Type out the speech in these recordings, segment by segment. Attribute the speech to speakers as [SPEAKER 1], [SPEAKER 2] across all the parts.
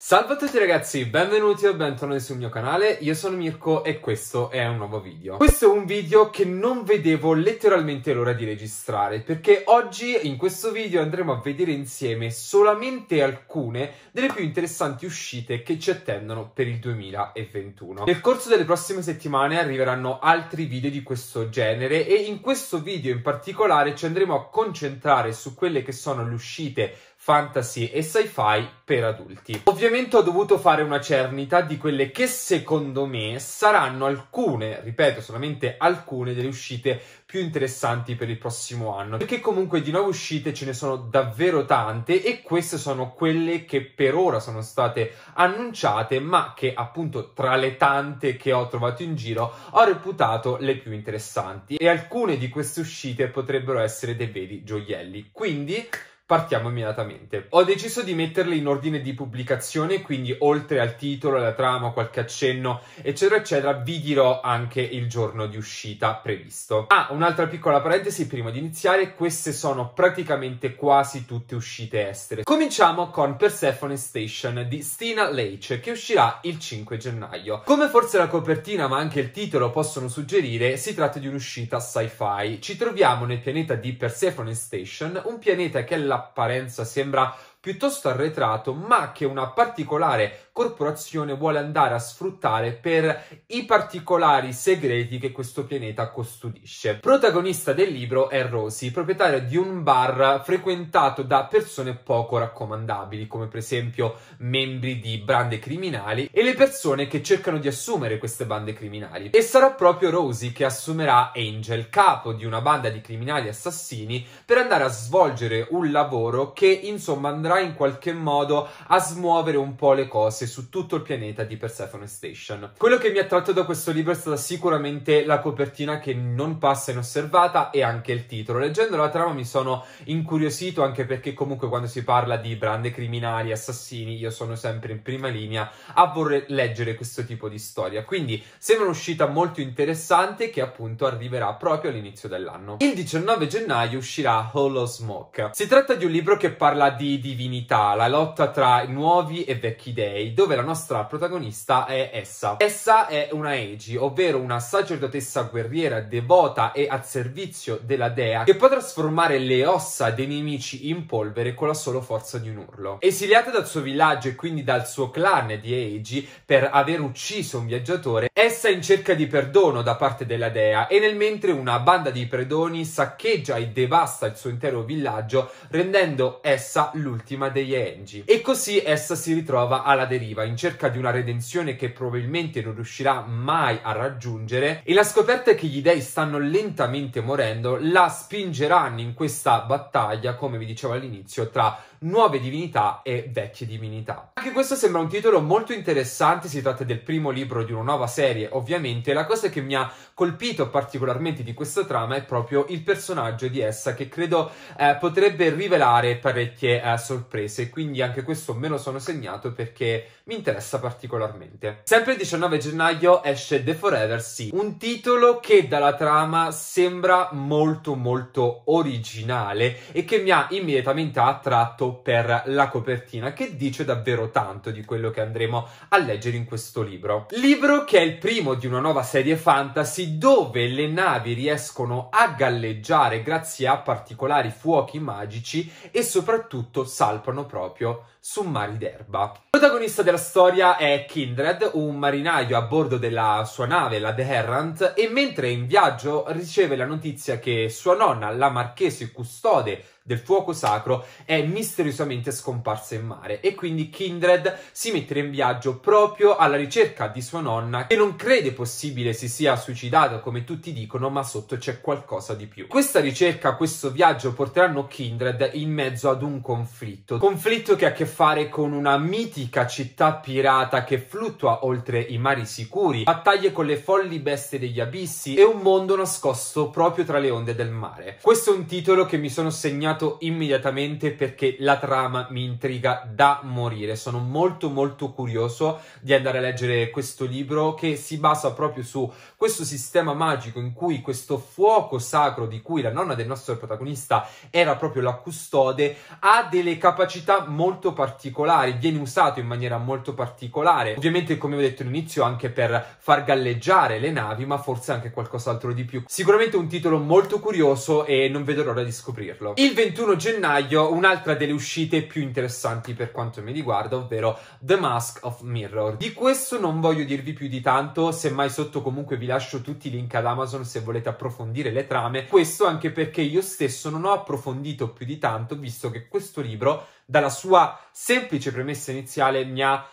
[SPEAKER 1] Salve a tutti ragazzi, benvenuti o bentornati sul mio canale, io sono Mirko e questo è un nuovo video. Questo è un video che non vedevo letteralmente l'ora di registrare, perché oggi in questo video andremo a vedere insieme solamente alcune delle più interessanti uscite che ci attendono per il 2021. Nel corso delle prossime settimane arriveranno altri video di questo genere e in questo video in particolare ci andremo a concentrare su quelle che sono le uscite fantasy e sci-fi per adulti. Ovviamente ho dovuto fare una cernita di quelle che secondo me saranno alcune, ripeto solamente alcune, delle uscite più interessanti per il prossimo anno, perché comunque di nuove uscite ce ne sono davvero tante e queste sono quelle che per ora sono state annunciate, ma che appunto tra le tante che ho trovato in giro ho reputato le più interessanti e alcune di queste uscite potrebbero essere dei veri gioielli. Quindi Partiamo immediatamente. Ho deciso di metterle in ordine di pubblicazione, quindi oltre al titolo, alla trama, qualche accenno, eccetera, eccetera, vi dirò anche il giorno di uscita previsto. Ah, un'altra piccola parentesi prima di iniziare, queste sono praticamente quasi tutte uscite estere. Cominciamo con Persephone Station di Stina Leitch, che uscirà il 5 gennaio. Come forse la copertina, ma anche il titolo possono suggerire, si tratta di un'uscita sci-fi. Ci troviamo nel pianeta di Persephone Station, un pianeta che è la all'apparenza sembra piuttosto arretrato, ma che una particolare corporazione vuole andare a sfruttare per i particolari segreti che questo pianeta custodisce. Protagonista del libro è Rosy, proprietaria di un bar frequentato da persone poco raccomandabili, come per esempio membri di bande criminali e le persone che cercano di assumere queste bande criminali. E sarà proprio Rosy che assumerà Angel, capo di una banda di criminali assassini, per andare a svolgere un lavoro che insomma andrà in qualche modo a smuovere un po' le cose su tutto il pianeta di Persephone Station. Quello che mi ha attratto da questo libro è stata sicuramente la copertina che non passa inosservata e anche il titolo. Leggendo la trama mi sono incuriosito anche perché comunque quando si parla di brande criminali, assassini, io sono sempre in prima linea a vorrei leggere questo tipo di storia. Quindi sembra un'uscita molto interessante che appunto arriverà proprio all'inizio dell'anno. Il 19 gennaio uscirà Hollow Smoke. Si tratta di un libro che parla di divinità, la lotta tra nuovi e vecchi dei, dove la nostra protagonista è Essa. Essa è una Eiji, ovvero una sacerdotessa guerriera devota e al servizio della dea che può trasformare le ossa dei nemici in polvere con la sola forza di un urlo. Esiliata dal suo villaggio e quindi dal suo clan di Eiji per aver ucciso un viaggiatore, essa è in cerca di perdono da parte della dea e nel mentre una banda di predoni saccheggia e devasta il suo intero villaggio rendendo essa l'ultima degli Eiji. E così essa si ritrova alla dea deriva in cerca di una redenzione che probabilmente non riuscirà mai a raggiungere e la scoperta che gli dei stanno lentamente morendo la spingeranno in questa battaglia, come vi dicevo all'inizio, tra Nuove Divinità e Vecchie Divinità. Anche questo sembra un titolo molto interessante, si tratta del primo libro di una nuova serie, ovviamente. La cosa che mi ha colpito particolarmente di questa trama è proprio il personaggio di essa, che credo eh, potrebbe rivelare parecchie eh, sorprese, quindi anche questo me lo sono segnato perché mi interessa particolarmente. Sempre il 19 gennaio esce The Forever Sea, un titolo che dalla trama sembra molto molto originale e che mi ha immediatamente attratto per la copertina che dice davvero tanto di quello che andremo a leggere in questo libro. Libro che è il primo di una nuova serie fantasy dove le navi riescono a galleggiare grazie a particolari fuochi magici e soprattutto salpano proprio su mari d'erba. Il protagonista della storia è Kindred, un marinaio a bordo della sua nave, la The Errant, e mentre è in viaggio riceve la notizia che sua nonna, la marchese custode del fuoco sacro è misteriosamente scomparsa in mare e quindi Kindred si mette in viaggio proprio alla ricerca di sua nonna che non crede possibile si sia suicidata come tutti dicono ma sotto c'è qualcosa di più. Questa ricerca, questo viaggio porteranno Kindred in mezzo ad un conflitto, conflitto che ha a che fare con una mitica città pirata che fluttua oltre i mari sicuri, battaglie con le folli bestie degli abissi e un mondo nascosto proprio tra le onde del mare. Questo è un titolo che mi sono segnato segnato immediatamente perché la trama mi intriga da morire. Sono molto molto curioso di andare a leggere questo libro che si basa proprio su questo sistema magico in cui questo fuoco sacro di cui la nonna del nostro protagonista era proprio la custode ha delle capacità molto particolari, viene usato in maniera molto particolare. Ovviamente come ho detto all'inizio anche per far galleggiare le navi, ma forse anche qualcos'altro di più. Sicuramente un titolo molto curioso e non vedo l'ora di scoprirlo. Il 20 21 gennaio un'altra delle uscite più interessanti per quanto mi riguarda, ovvero The Mask of Mirror. Di questo non voglio dirvi più di tanto, semmai sotto comunque vi lascio tutti i link ad Amazon se volete approfondire le trame. Questo anche perché io stesso non ho approfondito più di tanto, visto che questo libro, dalla sua semplice premessa iniziale, mi ha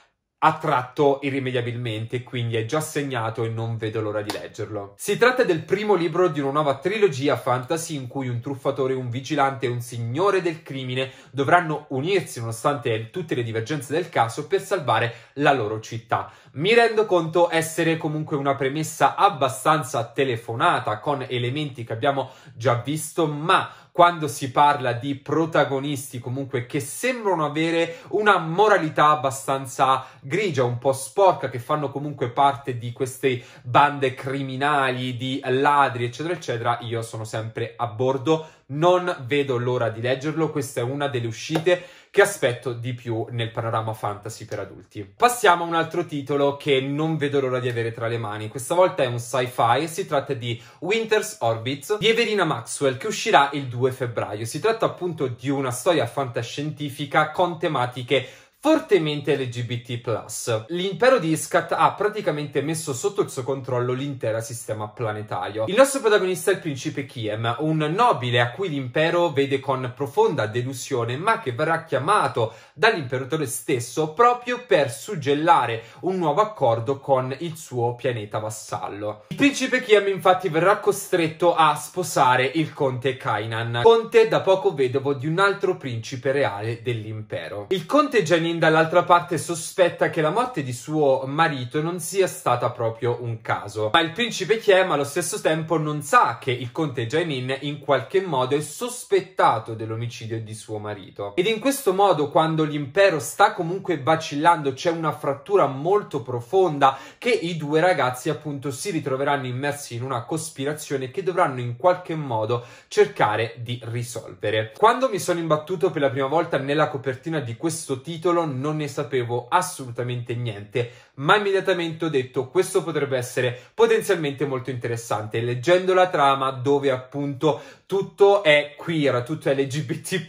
[SPEAKER 1] attratto irrimediabilmente, quindi è già segnato e non vedo l'ora di leggerlo. Si tratta del primo libro di una nuova trilogia fantasy in cui un truffatore, un vigilante e un signore del crimine dovranno unirsi nonostante tutte le divergenze del caso per salvare la loro città. Mi rendo conto essere comunque una premessa abbastanza telefonata con elementi che abbiamo già visto, ma quando si parla di protagonisti comunque che sembrano avere una moralità abbastanza grigia, un po' sporca, che fanno comunque parte di queste bande criminali, di ladri, eccetera, eccetera, io sono sempre a bordo. Non vedo l'ora di leggerlo, questa è una delle uscite che aspetto di più nel panorama fantasy per adulti. Passiamo a un altro titolo che non vedo l'ora di avere tra le mani. Questa volta è un sci-fi si tratta di Winter's Orbit di Everina Maxwell che uscirà il 2 febbraio. Si tratta appunto di una storia fantascientifica con tematiche fortemente LGBT+. L'impero di Iskat ha praticamente messo sotto il suo controllo l'intero sistema planetario. Il nostro protagonista è il principe Kiem, un nobile a cui l'impero vede con profonda delusione, ma che verrà chiamato dall'imperatore stesso proprio per suggellare un nuovo accordo con il suo pianeta vassallo. Il principe Kiem infatti verrà costretto a sposare il conte Kainan, conte da poco vedovo di un altro principe reale dell'impero. Il conte Janin Catherine dall'altra parte sospetta che la morte di suo marito non sia stata proprio un caso, ma il principe Chiem allo stesso tempo non sa che il conte Jainin in qualche modo è sospettato dell'omicidio di suo marito. Ed in questo modo quando l'impero sta comunque vacillando c'è una frattura molto profonda che i due ragazzi appunto si ritroveranno immersi in una cospirazione che dovranno in qualche modo cercare di risolvere. Quando mi sono imbattuto per la prima volta nella copertina di questo titolo non ne sapevo assolutamente niente, ma immediatamente ho detto questo potrebbe essere potenzialmente molto interessante, leggendo la trama dove appunto tutto è queer, tutto è LGBT+,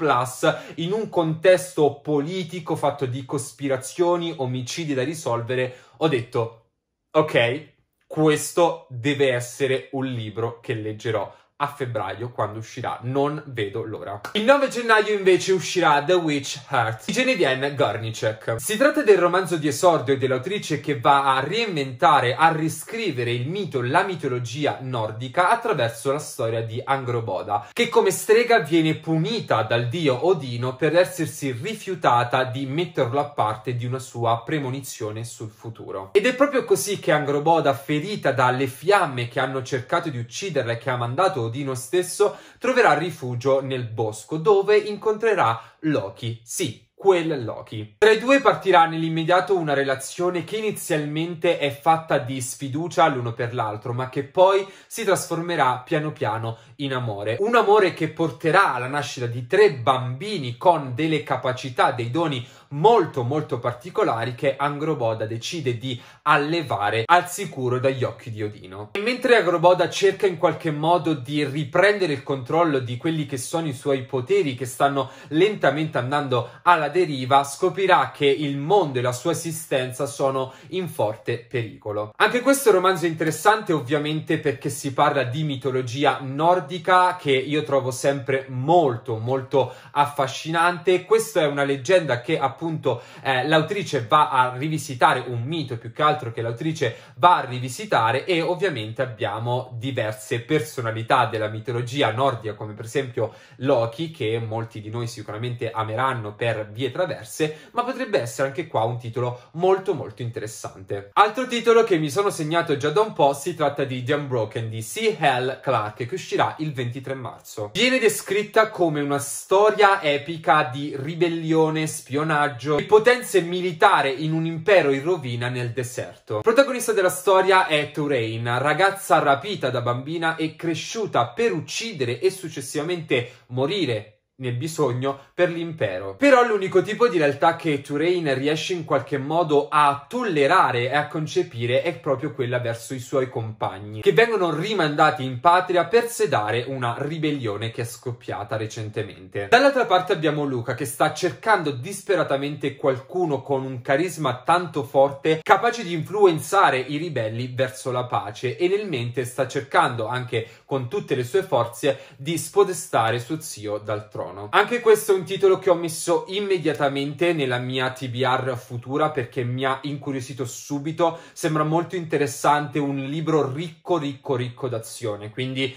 [SPEAKER 1] in un contesto politico fatto di cospirazioni, omicidi da risolvere, ho detto ok, questo deve essere un libro che leggerò a febbraio quando uscirà, non vedo l'ora. Il 9 gennaio invece uscirà The Witch Heart di Genevieve Gornicek. Si tratta del romanzo di esordio e dell'autrice che va a reinventare, a riscrivere il mito, la mitologia nordica attraverso la storia di Angroboda, che come strega viene punita dal dio Odino per essersi rifiutata di metterlo a parte di una sua premonizione sul futuro. Ed è proprio così che Angroboda, ferita dalle fiamme che hanno cercato di ucciderla e che ha mandato Rodino stesso troverà rifugio nel bosco dove incontrerà Loki. Sì, quel Loki. Tra i due partirà nell'immediato una relazione che inizialmente è fatta di sfiducia l'uno per l'altro, ma che poi si trasformerà piano piano in amore. Un amore che porterà alla nascita di tre bambini con delle capacità, dei doni molto molto particolari che Angroboda decide di allevare al sicuro dagli occhi di Odino. E mentre Agroboda cerca in qualche modo di riprendere il controllo di quelli che sono i suoi poteri che stanno lentamente andando alla deriva, scoprirà che il mondo e la sua esistenza sono in forte pericolo. Anche questo romanzo è interessante ovviamente perché si parla di mitologia nordica che io trovo sempre molto molto affascinante. Questa è una leggenda che appunto appunto eh, l'autrice va a rivisitare un mito più che altro che l'autrice va a rivisitare e ovviamente abbiamo diverse personalità della mitologia nordica come per esempio Loki che molti di noi sicuramente ameranno per vie traverse ma potrebbe essere anche qua un titolo molto molto interessante. Altro titolo che mi sono segnato già da un po' si tratta di The Unbroken di C. Hell Clark che uscirà il 23 marzo. Viene descritta come una storia epica di ribellione, spionaggio coraggio e potenze militare in un impero in rovina nel deserto. Protagonista della storia è Touraine, ragazza rapita da bambina e cresciuta per uccidere e successivamente morire nel bisogno per l'impero. Però l'unico tipo di realtà che Turein riesce in qualche modo a tollerare e a concepire è proprio quella verso i suoi compagni, che vengono rimandati in patria per sedare una ribellione che è scoppiata recentemente. Dall'altra parte abbiamo Luca che sta cercando disperatamente qualcuno con un carisma tanto forte capace di influenzare i ribelli verso la pace e nel mente sta cercando anche con tutte le sue forze di spodestare suo zio dal trono. Trono. Anche questo è un titolo che ho messo immediatamente nella mia TBR futura perché mi ha incuriosito subito, sembra molto interessante, un libro ricco ricco ricco d'azione, quindi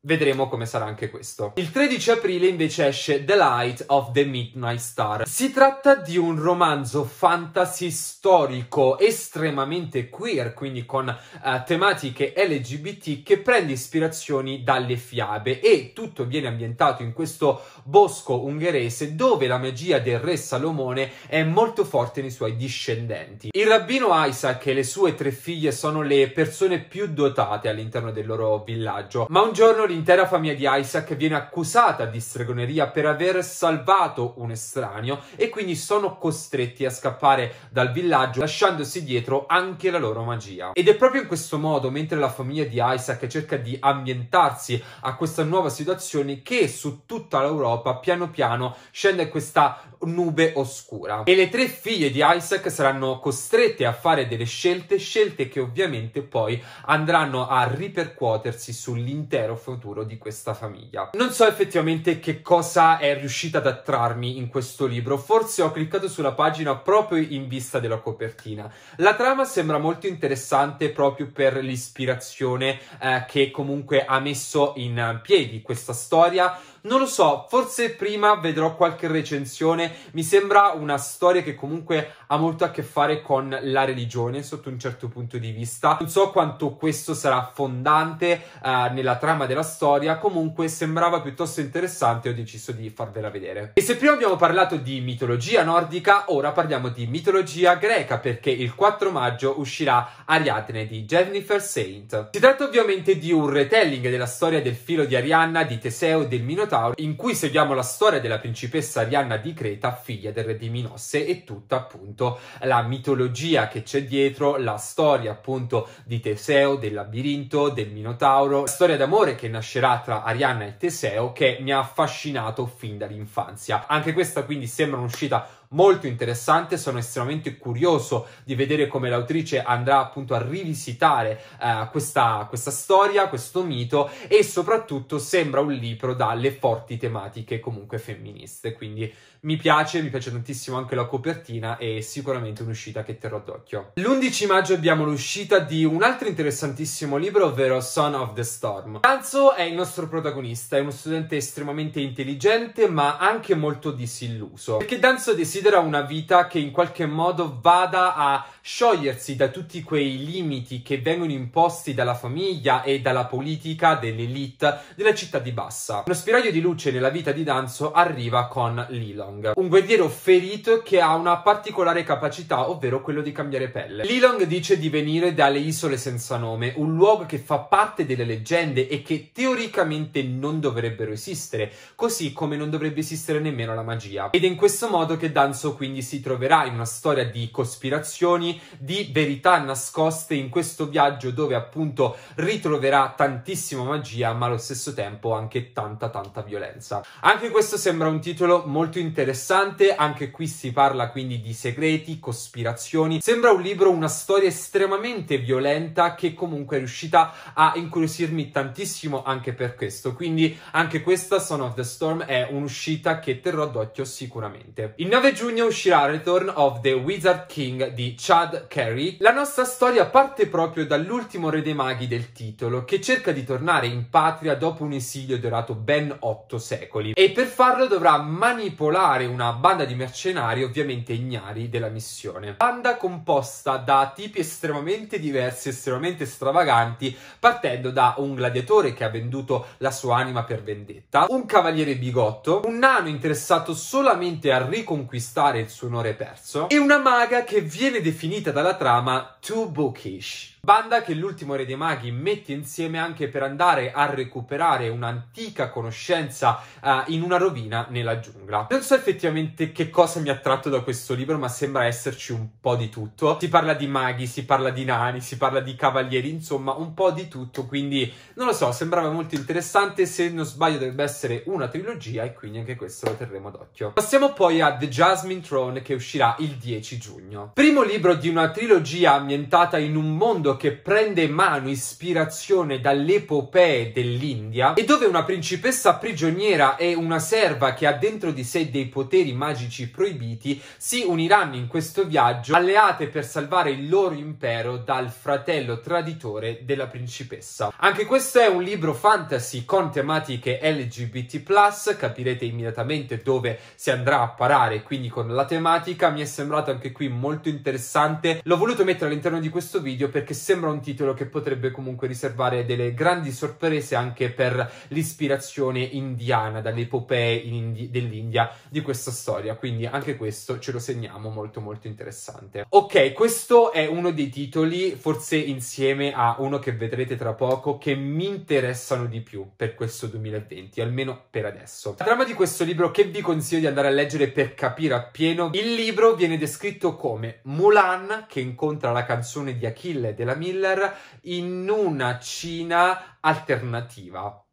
[SPEAKER 1] Vedremo come sarà anche questo. Il 13 aprile invece esce The Light of the Midnight Star. Si tratta di un romanzo fantasy storico estremamente queer, quindi con uh, tematiche LGBT che prende ispirazioni dalle fiabe e tutto viene ambientato in questo bosco ungherese dove la magia del re Salomone è molto forte nei suoi discendenti. Il rabbino Isaac e le sue tre figlie sono le persone più dotate all'interno del loro villaggio, ma un giorno l'intera famiglia di Isaac viene accusata di stregoneria per aver salvato un estraneo e quindi sono costretti a scappare dal villaggio lasciandosi dietro anche la loro magia. Ed è proprio in questo modo, mentre la famiglia di Isaac cerca di ambientarsi a questa nuova situazione, che su tutta l'Europa piano piano scende questa nube oscura. E le tre figlie di Isaac saranno costrette a fare delle scelte, scelte che ovviamente poi andranno a ripercuotersi sull'intero futuro di questa famiglia. Non so effettivamente che cosa è riuscita ad attrarmi in questo libro, forse ho cliccato sulla pagina proprio in vista della copertina. La trama sembra molto interessante proprio per l'ispirazione eh, che comunque ha messo in piedi questa storia non lo so, forse prima vedrò qualche recensione. Mi sembra una storia che comunque ha molto a che fare con la religione sotto un certo punto di vista. Non so quanto questo sarà fondante eh, nella trama della storia, comunque sembrava piuttosto interessante e ho deciso di farvela vedere. E se prima abbiamo parlato di mitologia nordica, ora parliamo di mitologia greca perché il 4 maggio uscirà Ariadne di Jennifer Saint. Si tratta ovviamente di un retelling della storia del filo di Arianna, di Teseo, del Minotauro Minotauro in cui seguiamo la storia della principessa Arianna di Creta, figlia del re di Minosse e tutta appunto la mitologia che c'è dietro, la storia appunto di Teseo, del labirinto, del Minotauro, la storia d'amore che nascerà tra Arianna e Teseo che mi ha affascinato fin dall'infanzia. Anche questa quindi sembra un'uscita molto interessante. Sono estremamente curioso di vedere come l'autrice andrà appunto a rivisitare eh, questa, questa storia, questo mito e soprattutto sembra un libro dalle forti tematiche comunque femministe. Quindi mi piace, mi piace tantissimo anche la copertina e sicuramente un'uscita che terrò d'occhio. L'11 maggio abbiamo l'uscita di un altro interessantissimo libro, ovvero Son of the Storm. Danzo è il nostro protagonista, è uno studente estremamente intelligente ma anche molto disilluso, perché Danzo desidera una vita che in qualche modo vada a sciogliersi da tutti quei limiti che vengono imposti dalla famiglia e dalla politica dell'elite della città di Bassa. Uno spiraglio di luce nella vita di Danzo arriva con Lilong, un guerriero ferito che ha una particolare capacità, ovvero quello di cambiare pelle. Lilong dice di venire dalle isole senza nome, un luogo che fa parte delle leggende e che teoricamente non dovrebbero esistere, così come non dovrebbe esistere nemmeno la magia. Ed è in questo modo che Danzo quindi si troverà in una storia di cospirazioni, di verità nascoste in questo viaggio dove appunto ritroverà tantissima magia ma allo stesso tempo anche tanta tanta violenza. Anche questo sembra un titolo molto interessante, anche qui si parla quindi di segreti, cospirazioni, sembra un libro, una storia estremamente violenta che comunque è riuscita a incuriosirmi tantissimo anche per questo, quindi anche questa Son of the Storm è un'uscita che terrò d'occhio sicuramente. Il 9 giugno uscirà Return of the Wizard King di Chad Jad Carey, la nostra storia parte proprio dall'ultimo re dei maghi del titolo, che cerca di tornare in patria dopo un esilio durato ben otto secoli, e per farlo dovrà manipolare una banda di mercenari ovviamente ignari della missione. Banda composta da tipi estremamente diversi, estremamente stravaganti, partendo da un gladiatore che ha venduto la sua anima per vendetta, un cavaliere bigotto, un nano interessato solamente a riconquistare il suo onore perso, e una maga che viene definita definita dalla trama too bookish. Banda che l'ultimo Re dei Maghi mette insieme anche per andare a recuperare un'antica conoscenza uh, in una rovina nella giungla. Non so effettivamente che cosa mi ha attratto da questo libro, ma sembra esserci un po' di tutto. Si parla di maghi, si parla di nani, si parla di cavalieri, insomma un po' di tutto, quindi non lo so, sembrava molto interessante, se non sbaglio dovrebbe essere una trilogia e quindi anche questo lo terremo d'occhio. Passiamo poi a The Jasmine Throne che uscirà il 10 giugno. Primo libro di una trilogia ambientata in un mondo che prende mano ispirazione dalle epopee dell'India e dove una principessa prigioniera e una serva che ha dentro di sé dei poteri magici proibiti si uniranno in questo viaggio alleate per salvare il loro impero dal fratello traditore della principessa. Anche questo è un libro fantasy con tematiche LGBT+, capirete immediatamente dove si andrà a parare, quindi con la tematica mi è sembrato anche qui molto interessante importante. L'ho voluto mettere all'interno di questo video perché sembra un titolo che potrebbe comunque riservare delle grandi sorprese anche per l'ispirazione indiana, dalle epopee in Indi- dell'India di questa storia. Quindi anche questo ce lo segniamo molto molto interessante. Ok, questo è uno dei titoli, forse insieme a uno che vedrete tra poco, che mi interessano di più per questo 2020, almeno per adesso. La trama di questo libro che vi consiglio di andare a leggere per capire appieno, il libro viene descritto come Mulan Khan che incontra la canzone di Achille della Miller in una Cina alternativa.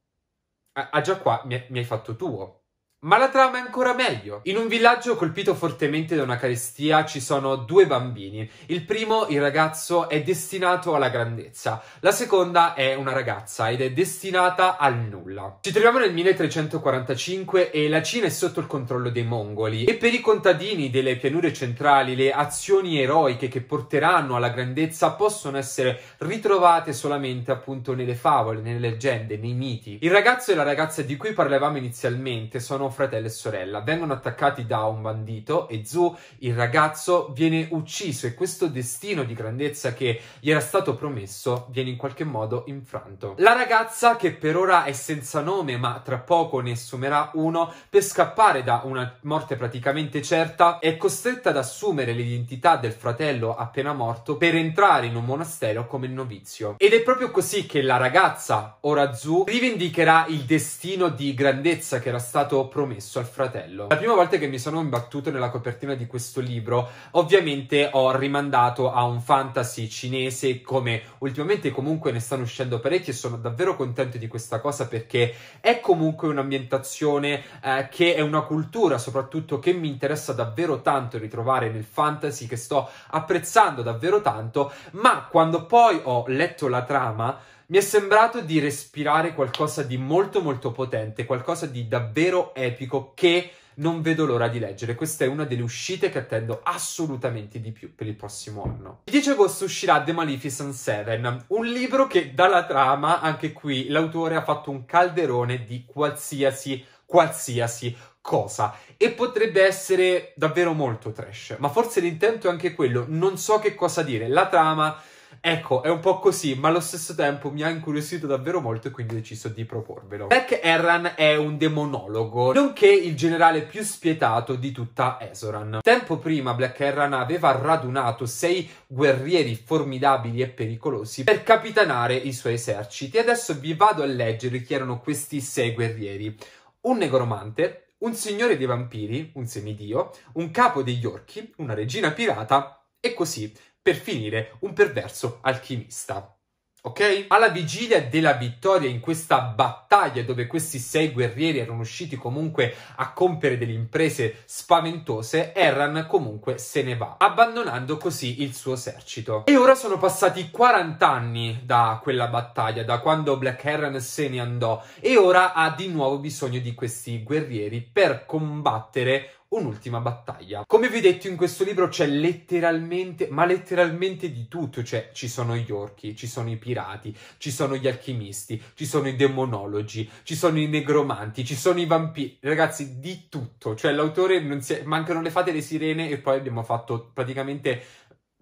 [SPEAKER 1] Ah, già qua mi hai fatto tuo. Ma la trama è ancora meglio. In un villaggio colpito fortemente da una carestia ci sono due bambini. Il primo, il ragazzo, è destinato alla grandezza. La seconda è una ragazza ed è destinata al nulla. Ci troviamo nel 1345 e la Cina è sotto il controllo dei mongoli e per i contadini delle pianure centrali le azioni eroiche che porteranno alla grandezza possono essere ritrovate solamente appunto nelle favole, nelle leggende, nei miti. Il ragazzo e la ragazza di cui parlavamo inizialmente sono fratello e sorella. Vengono attaccati da un bandito e Zu, il ragazzo, viene ucciso e questo destino di grandezza che gli era stato promesso viene in qualche modo infranto. La ragazza, che per ora è senza nome ma tra poco ne assumerà uno, per scappare da una morte praticamente certa, è costretta ad assumere l'identità del fratello appena morto per entrare in un monastero come novizio. Ed è proprio così che la ragazza, ora Zu, rivendicherà il destino di grandezza che era stato promesso promesso al fratello. La prima volta che mi sono imbattuto nella copertina di questo libro, ovviamente ho rimandato a un fantasy cinese come ultimamente comunque ne stanno uscendo parecchi e sono davvero contento di questa cosa perché è comunque un'ambientazione eh, che è una cultura soprattutto che mi interessa davvero tanto ritrovare nel fantasy che sto apprezzando davvero tanto, ma quando poi ho letto la trama mi è sembrato di respirare qualcosa di molto molto potente, qualcosa di davvero epico che non vedo l'ora di leggere. Questa è una delle uscite che attendo assolutamente di più per il prossimo anno. Il 10 agosto uscirà The Maleficent 7, un libro che dalla trama, anche qui, l'autore ha fatto un calderone di qualsiasi, qualsiasi cosa e potrebbe essere davvero molto trash, ma forse l'intento è anche quello, non so che cosa dire, la trama Ecco, è un po' così, ma allo stesso tempo mi ha incuriosito davvero molto e quindi ho deciso di proporvelo. Black Erran è un demonologo, nonché il generale più spietato di tutta Esoran. Tempo prima Black Erran aveva radunato sei guerrieri formidabili e pericolosi per capitanare i suoi eserciti. Adesso vi vado a leggere chi erano questi sei guerrieri. Un negromante, un signore dei vampiri, un semidio, un capo degli orchi, una regina pirata e così per finire un perverso alchimista. Ok? Alla vigilia della vittoria in questa battaglia dove questi sei guerrieri erano usciti comunque a compiere delle imprese spaventose, Erran comunque se ne va, abbandonando così il suo esercito. E ora sono passati 40 anni da quella battaglia, da quando Black Erran se ne andò, e ora ha di nuovo bisogno di questi guerrieri per combattere un'ultima battaglia. Come vi ho detto in questo libro c'è letteralmente, ma letteralmente di tutto, cioè ci sono gli orchi, ci sono i pirati, ci sono gli alchimisti, ci sono i demonologi, ci sono i negromanti, ci sono i vampiri, ragazzi di tutto, cioè l'autore non si è... mancano le fate e le sirene e poi abbiamo fatto praticamente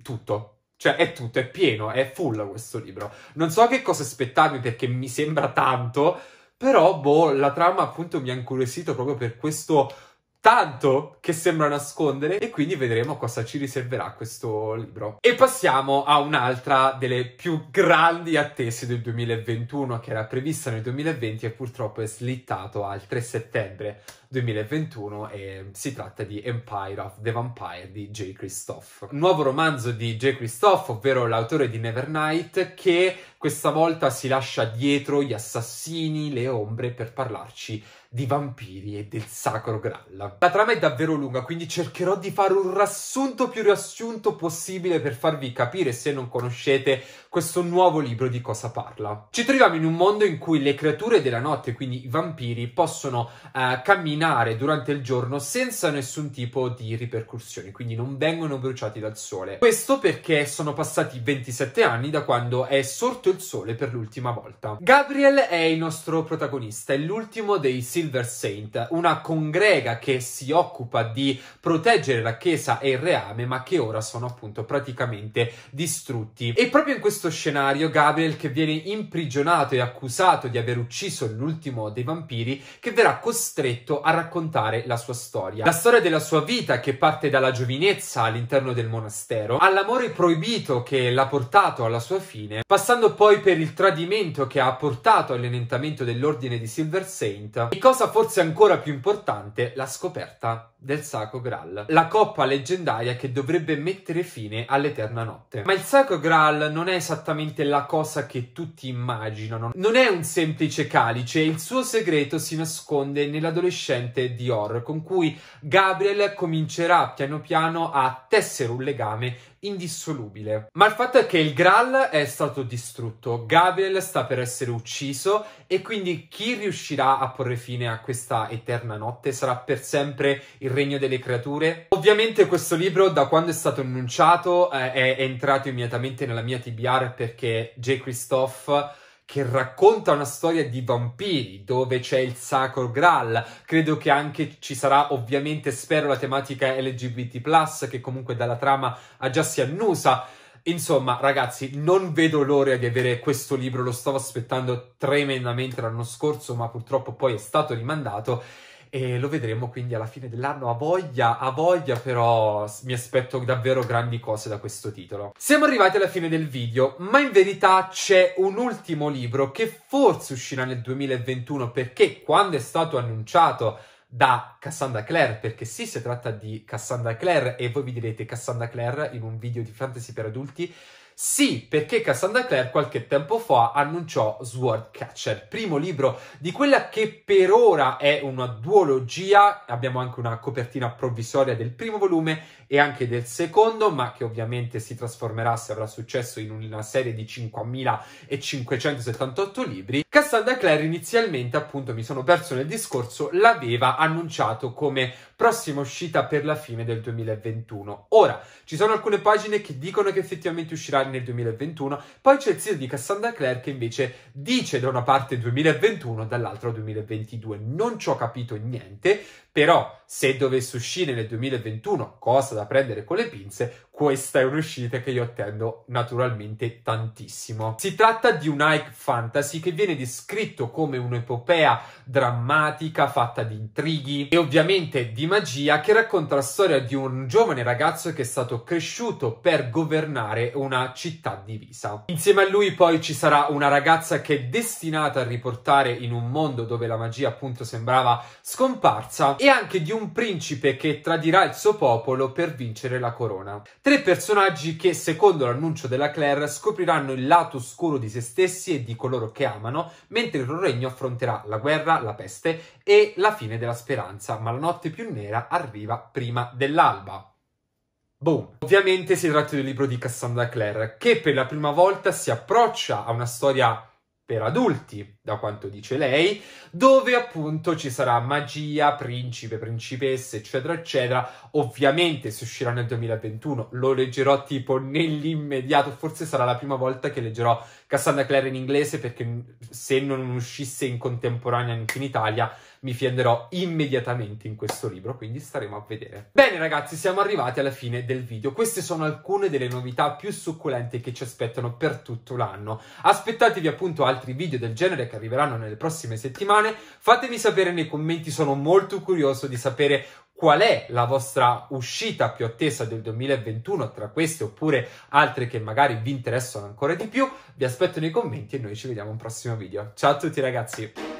[SPEAKER 1] tutto. Cioè, è tutto, è pieno, è full questo libro. Non so che cosa aspettarmi perché mi sembra tanto, però, boh, la trama appunto mi ha incuriosito proprio per questo tanto che sembra nascondere e quindi vedremo cosa ci riserverà questo libro. E passiamo a un'altra delle più grandi attese del 2021 che era prevista nel 2020 e purtroppo è slittato al 3 settembre 2021 e si tratta di Empire of the Vampire di J. Christoph. Nuovo romanzo di J. Christoph, ovvero l'autore di Nevernight che questa volta si lascia dietro gli assassini, le ombre, per parlarci di vampiri e del sacro Graal. La trama è davvero lunga, quindi cercherò di fare un riassunto più riassunto possibile per farvi capire, se non conoscete, questo nuovo libro di cosa parla. Ci troviamo in un mondo in cui le creature della notte, quindi i vampiri, possono eh, camminare durante il giorno senza nessun tipo di ripercussioni, quindi non vengono bruciati dal sole. Questo perché sono passati 27 anni da quando è sorto il sole per l'ultima volta. Gabriel è il nostro protagonista, è l'ultimo dei Silver Saint, una congrega che si occupa di proteggere la chiesa e il reame, ma che ora sono appunto praticamente distrutti. E proprio in questo questo scenario Gabriel che viene imprigionato e accusato di aver ucciso l'ultimo dei vampiri che verrà costretto a raccontare la sua storia. La storia della sua vita che parte dalla giovinezza all'interno del monastero, all'amore proibito che l'ha portato alla sua fine, passando poi per il tradimento che ha portato all'enentamento dell'ordine di Silver Saint e cosa forse ancora più importante, la scoperta del Sacro Graal, la coppa leggendaria che dovrebbe mettere fine all'eterna notte. Ma il Sacro Graal non è esattamente esattamente la cosa che tutti immaginano. Non è un semplice calice, il suo segreto si nasconde nell'adolescente Dior, con cui Gabriel comincerà piano piano a tessere un legame indissolubile. Ma il fatto è che il Graal è stato distrutto, Gabriel sta per essere ucciso e quindi chi riuscirà a porre fine a questa eterna notte sarà per sempre il regno delle creature? Ovviamente questo libro da quando è stato annunciato eh, è, entrato immediatamente nella mia TBR perché J. Christophe che racconta una storia di vampiri dove c'è il sacro graal. Credo che anche ci sarà ovviamente, spero, la tematica LGBT, che comunque dalla trama ha già si annusa. Insomma, ragazzi, non vedo l'ora di avere questo libro, lo stavo aspettando tremendamente l'anno scorso, ma purtroppo poi è stato rimandato e lo vedremo quindi alla fine dell'anno. a voglia, a voglia, però mi aspetto davvero grandi cose da questo titolo. Siamo arrivati alla fine del video, ma in verità c'è un ultimo libro che forse uscirà nel 2021 perché quando è stato annunciato da Cassandra Clare, perché sì, si tratta di Cassandra Clare e voi vi direte Cassandra Clare in un video di fantasy per adulti sì, perché Cassandra Clare qualche tempo fa annunciò Swordcatcher, primo libro di quella che per ora è una duologia, abbiamo anche una copertina provvisoria del primo volume e anche del secondo, ma che ovviamente si trasformerà se avrà successo in una serie di 5578 libri Cassandra Clare inizialmente, appunto mi sono perso nel discorso, l'aveva annunciato come prossima uscita per la fine del 2021. Ora, ci sono alcune pagine che dicono che effettivamente uscirà nel 2021, poi c'è il sito di Cassandra Clare che invece dice da una parte 2021, dall'altra 2022. Non ci ho capito niente, però se dovesse uscire nel 2021, cosa da prendere con le pinze, questa è un'uscita che io attendo naturalmente tantissimo. Si tratta di un Ike Fantasy che viene descritto come un'epopea drammatica fatta di intrighi e ovviamente di magia che racconta la storia di un giovane ragazzo che è stato cresciuto per governare una città divisa. Insieme a lui poi ci sarà una ragazza che è destinata a riportare in un mondo dove la magia appunto sembrava scomparsa e anche di un un principe che tradirà il suo popolo per vincere la corona. Tre personaggi che, secondo l'annuncio della Claire, scopriranno il lato oscuro di se stessi e di coloro che amano, mentre il loro regno affronterà la guerra, la peste e la fine della speranza, ma la notte più nera arriva prima dell'alba. Boom. Ovviamente si tratta del libro di Cassandra Clare, che per la prima volta si approccia a una storia per adulti, da quanto dice lei, dove appunto ci sarà magia, principe, principesse, eccetera, eccetera. Ovviamente se uscirà nel 2021 lo leggerò tipo nell'immediato, forse sarà la prima volta che leggerò Cassandra Clare in inglese perché se non uscisse in contemporanea anche in Italia mi fienderò immediatamente in questo libro, quindi staremo a vedere. Bene ragazzi, siamo arrivati alla fine del video. Queste sono alcune delle novità più succulente che ci aspettano per tutto l'anno. Aspettatevi appunto altri video del genere che arriveranno nelle prossime settimane. Fatemi sapere nei commenti, sono molto curioso di sapere qual è la vostra uscita più attesa del 2021 tra queste oppure altre che magari vi interessano ancora di più. Vi aspetto nei commenti e noi ci vediamo a un prossimo video. Ciao a tutti ragazzi!